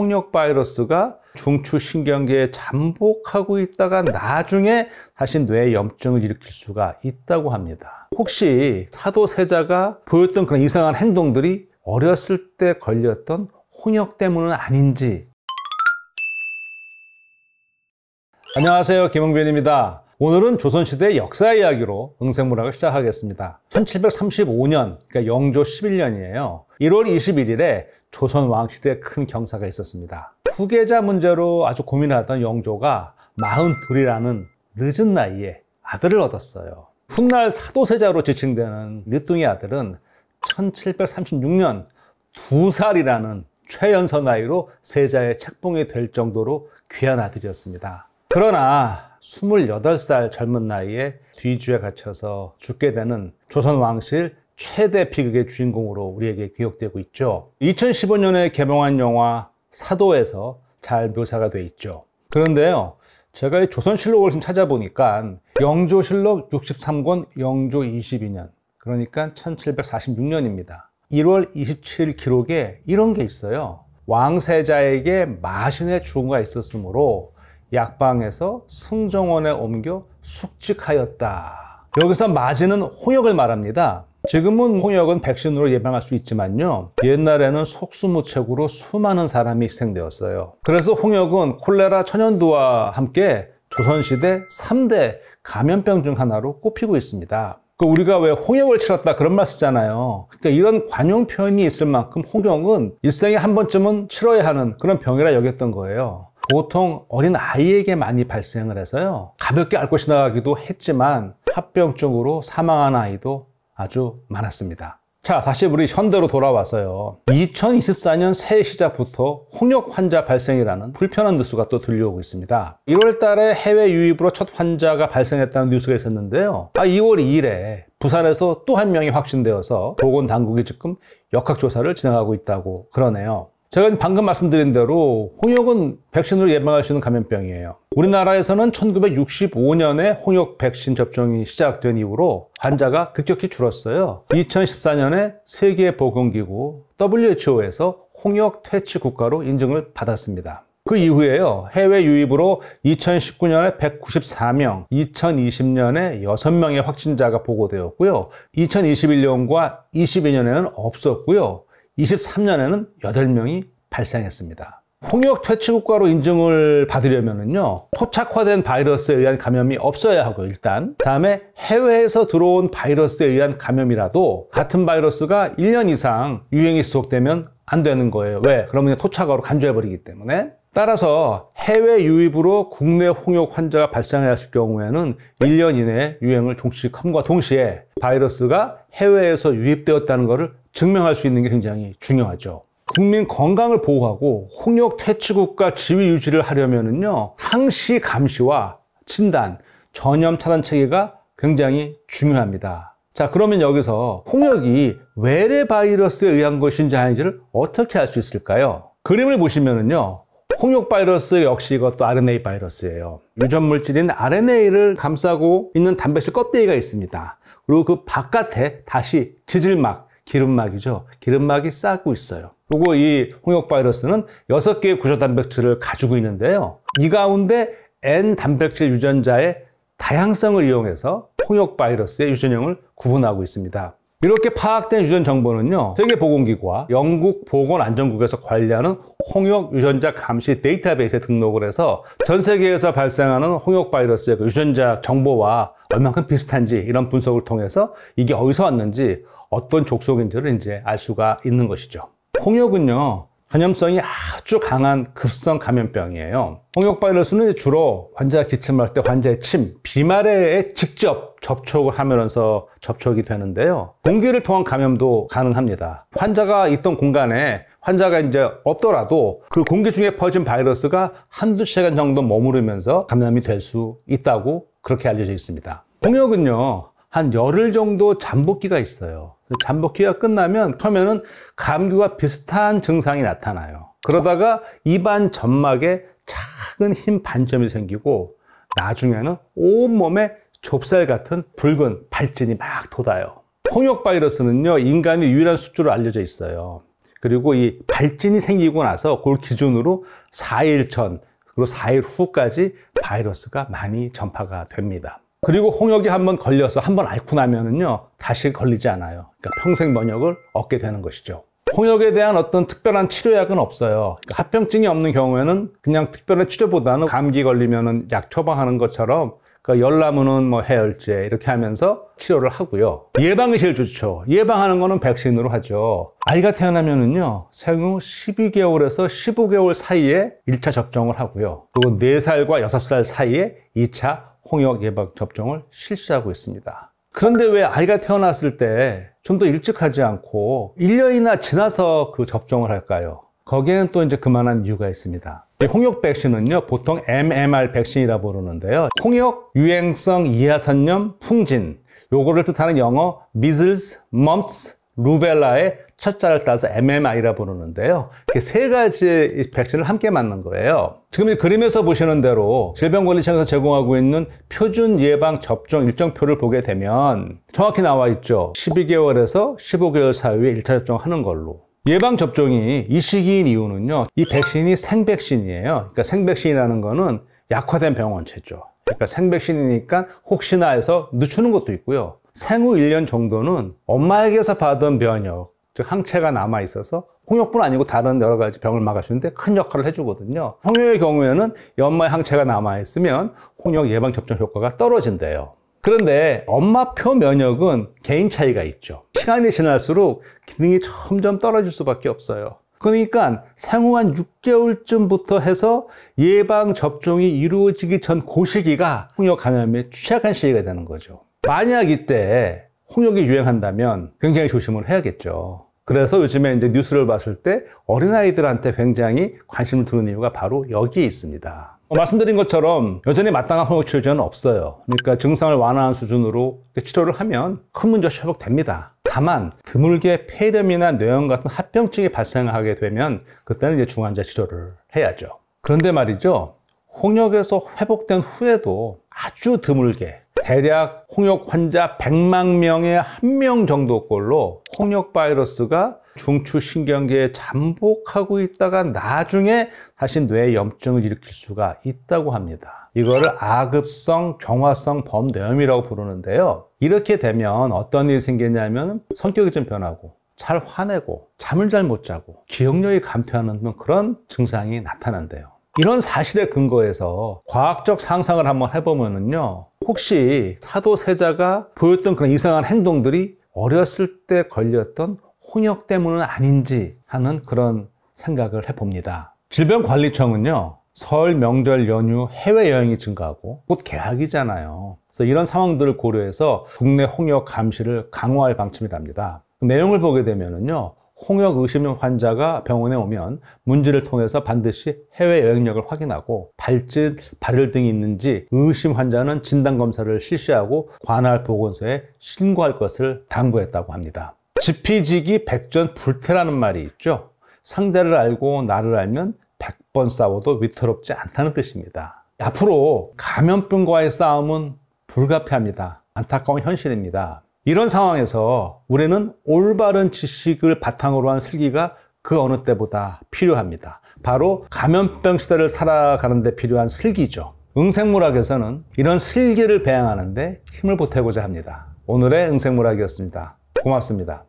홍역 바이러스가 중추신경계에 잠복하고 있다가 나중에 다시 뇌 염증을 일으킬 수가 있다고 합니다. 혹시 사도세자가 보였던 그런 이상한 행동들이 어렸을 때 걸렸던 홍역 때문은 아닌지 안녕하세요 김홍빈입니다. 오늘은 조선시대 역사 이야기로 응생문학을 시작하겠습니다. 1735년, 그러니까 영조 11년이에요. 1월 21일에 조선 왕시대에 큰 경사가 있었습니다. 후계자 문제로 아주 고민하던 영조가 42이라는 늦은 나이에 아들을 얻었어요. 훗날 사도세자로 지칭되는 늦둥이 아들은 1736년 두 살이라는 최연소 나이로 세자의 책봉이 될 정도로 귀한 아들이었습니다. 그러나 2 8살 젊은 나이에 뒤주에 갇혀서 죽게 되는 조선 왕실 최대 비극의 주인공으로 우리에게 기억되고 있죠. 2015년에 개봉한 영화 사도에서 잘 묘사가 돼 있죠. 그런데요. 제가 이 조선실록을 좀 찾아보니까 영조실록 63권 영조 22년 그러니까 1746년입니다. 1월 27일 기록에 이런 게 있어요. 왕세자에게 마신의 죽음가 있었으므로 약방에서 승정원에 옮겨 숙직하였다. 여기서 맞이는 홍역을 말합니다. 지금은 홍역은 백신으로 예방할 수 있지만요. 옛날에는 속수무책으로 수많은 사람이 희생되었어요. 그래서 홍역은 콜레라 천연두와 함께 조선시대 3대 감염병 중 하나로 꼽히고 있습니다. 그 우리가 왜 홍역을 치렀다 그런 말 쓰잖아요. 그러니까 이런 관용 표현이 있을 만큼 홍역은 일생에 한 번쯤은 치러야 하는 그런 병이라 여겼던 거예요. 보통 어린 아이에게 많이 발생을 해서요. 가볍게 앓고 지나가기도 했지만 합병증으로 사망한 아이도 아주 많았습니다. 자, 다시 우리 현대로 돌아와서요. 2024년 새해 시작부터 홍역 환자 발생이라는 불편한 뉴스가 또 들려오고 있습니다. 1월 달에 해외 유입으로 첫 환자가 발생했다는 뉴스가 있었는데요. 아, 2월 2일에 부산에서 또 한 명이 확진되어서 보건당국이 지금 역학조사를 진행하고 있다고 그러네요. 제가 방금 말씀드린 대로 홍역은 백신으로 예방할 수 있는 감염병이에요. 우리나라에서는 1965년에 홍역 백신 접종이 시작된 이후로 환자가 급격히 줄었어요. 2014년에 세계보건기구 WHO에서 홍역 퇴치 국가로 인증을 받았습니다. 그 이후에요. 해외 유입으로 2019년에 194명, 2020년에 6명의 확진자가 보고되었고요. 2021년과 22년에는 없었고요. 23년에는 8명이 발생했습니다. 홍역 퇴치국가로 인증을 받으려면요 토착화된 바이러스에 의한 감염이 없어야 하고 일단 다음에 해외에서 들어온 바이러스에 의한 감염이라도 같은 바이러스가 1년 이상 유행이 지속되면 안 되는 거예요 왜? 그러면 토착화로 간주해버리기 때문에 따라서 해외 유입으로 국내 홍역 환자가 발생했을 경우에는 1년 이내에 유행을 종식함과 동시에 바이러스가 해외에서 유입되었다는 것을 증명할 수 있는 게 굉장히 중요하죠. 국민 건강을 보호하고 홍역 퇴치국가 지위 유지를 하려면은요, 항시 감시와 진단, 전염 차단 체계가 굉장히 중요합니다. 자, 그러면 여기서 홍역이 외래 바이러스에 의한 것인지 아닌지를 어떻게 알 수 있을까요? 그림을 보시면은요, 홍역 바이러스 역시 이것도 RNA 바이러스예요. 유전 물질인 RNA를 감싸고 있는 단백질 껍데기가 있습니다. 그리고 그 바깥에 다시 지질막, 기름막이죠. 기름막이 쌓고 있어요. 그리고 이 홍역 바이러스는 여섯 개의 구조 단백질을 가지고 있는데요. 이 가운데 N 단백질 유전자의 다양성을 이용해서 홍역 바이러스의 유전형을 구분하고 있습니다. 이렇게 파악된 유전 정보는요 세계보건기구와 영국 보건안전국에서 관리하는 홍역 유전자 감시 데이터베이스에 등록을 해서 전 세계에서 발생하는 홍역 바이러스의 그 유전자 정보와 얼만큼 비슷한지 이런 분석을 통해서 이게 어디서 왔는지 어떤 족속인지를 이제 알 수가 있는 것이죠. 홍역은요, 전염성이 아주 강한 급성 감염병이에요. 홍역 바이러스는 주로 환자 가 기침할 때 환자의 침, 비말에 직접 접촉을 하면서 접촉이 되는데요. 공기를 통한 감염도 가능합니다. 환자가 있던 공간에 환자가 이제 없더라도 그 공기 중에 퍼진 바이러스가 한두 시간 정도 머무르면서 감염이 될 수 있다고 그렇게 알려져 있습니다. 홍역은요, 한 열흘 정도 잠복기가 있어요. 그 잠복기가 끝나면 처음에 감기와 비슷한 증상이 나타나요. 그러다가 입안 점막에 작은 흰 반점이 생기고 나중에는 온몸에 좁쌀 같은 붉은 발진이 막 돋아요. 홍역 바이러스는요, 인간이 유일한 숙주로 알려져 있어요. 그리고 이 발진이 생기고 나서 그걸 기준으로 4일 전, 그리고 4일 후까지 바이러스가 많이 전파가 됩니다. 그리고 홍역이 한 번 걸려서 한 번 앓고 나면은요 다시 걸리지 않아요. 그러니까 평생 면역을 얻게 되는 것이죠. 홍역에 대한 어떤 특별한 치료약은 없어요. 그러니까 합병증이 없는 경우에는 그냥 특별한 치료보다는 감기 걸리면은 약 처방하는 것처럼 그러니까 열나무는 뭐 해열제 이렇게 하면서 치료를 하고요. 예방이 제일 좋죠. 예방하는 거는 백신으로 하죠. 아이가 태어나면은요. 생후 12개월에서 15개월 사이에 1차 접종을 하고요. 그리고 4살과 6살 사이에 2차 홍역 예방 접종을 실시하고 있습니다. 그런데 왜 아이가 태어났을 때 좀 더 일찍 하지 않고 1년이나 지나서 그 접종을 할까요? 거기에는 또 이제 그만한 이유가 있습니다. 홍역 백신은요, 보통 MMR 백신이라 부르는데요. 홍역, 유행성 이하선염, 풍진, 요거를 뜻하는 영어 measles, mumps, 루벨라의 첫자를 따서 MMI라 부르는데요. 이렇게 세 가지의 백신을 함께 맞는 거예요. 지금 이 그림에서 보시는 대로 질병관리청에서 제공하고 있는 표준 예방 접종 일정표를 보게 되면 정확히 나와 있죠. 12개월에서 15개월 사이에 1차 접종하는 걸로. 예방 접종이 이 시기인 이유는요. 이 백신이 생백신이에요. 그러니까 생백신이라는 거는 약화된 병원체죠. 그러니까 생백신이니까 혹시나 해서 늦추는 것도 있고요. 생후 1년 정도는 엄마에게서 받은 면역, 즉 항체가 남아 있어서 홍역뿐 아니고 다른 여러 가지 병을 막아주는데 큰 역할을 해주거든요. 홍역의 경우에는 엄마의 항체가 남아 있으면 홍역 예방 접종 효과가 떨어진대요. 그런데 엄마표 면역은 개인 차이가 있죠. 시간이 지날수록 기능이 점점 떨어질 수밖에 없어요. 그러니까 생후 한 6개월쯤부터 해서 예방 접종이 이루어지기 전고 그 시기가 홍역 감염에 취약한 시기가 되는 거죠. 만약 이때 홍역이 유행한다면 굉장히 조심을 해야겠죠. 그래서 요즘에 이제 뉴스를 봤을 때 어린아이들한테 굉장히 관심을 두는 이유가 바로 여기에 있습니다. 어, 말씀드린 것처럼 여전히 마땅한 홍역 치료제는 없어요. 그러니까 증상을 완화한 수준으로 치료를 하면 큰 문제 없이 회복됩니다. 다만 드물게 폐렴이나 뇌염 같은 합병증이 발생하게 되면 그때는 이제 중환자 치료를 해야죠. 그런데 말이죠. 홍역에서 회복된 후에도 아주 드물게 대략 홍역 환자 100만 명에 한 명 정도꼴로 홍역 바이러스가 중추신경계에 잠복하고 있다가 나중에 다시 뇌염증을 일으킬 수가 있다고 합니다. 이거를 아급성 경화성 범뇌염이라고 부르는데요. 이렇게 되면 어떤 일이 생기냐면 성격이 좀 변하고 잘 화내고 잠을 잘 못 자고 기억력이 감퇴하는 그런 증상이 나타난대요. 이런 사실에 근거해서 과학적 상상을 한번 해보면요. 혹시 사도세자가 보였던 그런 이상한 행동들이 어렸을 때 걸렸던 홍역 때문은 아닌지 하는 그런 생각을 해봅니다. 질병관리청은요, 설 명절 연휴 해외여행이 증가하고 곧 개학이잖아요. 그래서 이런 상황들을 고려해서 국내 홍역 감시를 강화할 방침이랍니다. 그 내용을 보게 되면요. 은 홍역 의심형 환자가 병원에 오면 문제를 통해서 반드시 해외 여행력을 확인하고 발진, 발열 등이 있는지 의심 환자는 진단 검사를 실시하고 관할 보건소에 신고할 것을 당부했다고 합니다. 지피지기 백전 불태라는 말이 있죠. 상대를 알고 나를 알면 100번 싸워도 위태롭지 않다는 뜻입니다. 앞으로 감염병과의 싸움은 불가피합니다. 안타까운 현실입니다. 이런 상황에서 우리는 올바른 지식을 바탕으로 한 슬기가 그 어느 때보다 필요합니다. 바로 감염병 시대를 살아가는 데 필요한 슬기죠. 응생물학에서는 이런 슬기를 배양하는데 힘을 보태고자 합니다. 오늘의 응생물학이었습니다. 고맙습니다.